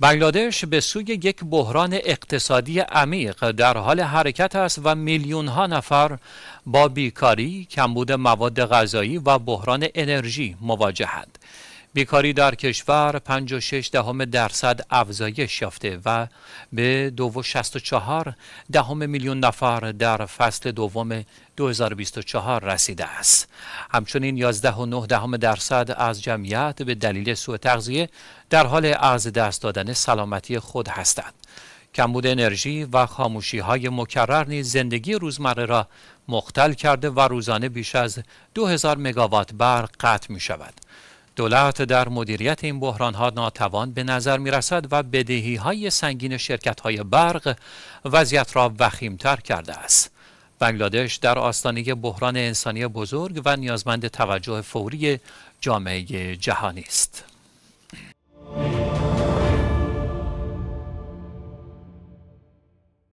بنگلادش به سوی یک بحران اقتصادی عمیق در حال حرکت است و میلیون ها نفر با بیکاری، کمبود مواد غذایی و بحران انرژی مواجهند. بیکاری در کشور 56 دهم درصد افزایش یافته و به 264 دهم میلیون نفر در فصل دوم 2024 رسیده است. همچنین 11 دهم درصد از جمعیت به دلیل سوء تغذیه در حال از دست دادن سلامتی خود هستند. کمبود انرژی و خاموشی های مکرر نیز زندگی روزمره را مختل کرده و روزانه بیش از 2000 مگاوات برق قطع می شود. دولت در مدیریت این بحران ها ناتوان به نظر می رسد و بدهی های سنگین شرکت های برق وضعیت را تر کرده است. بنگلادش در آستانه بحران انسانی بزرگ و نیازمند توجه فوری جامعه جهانی است.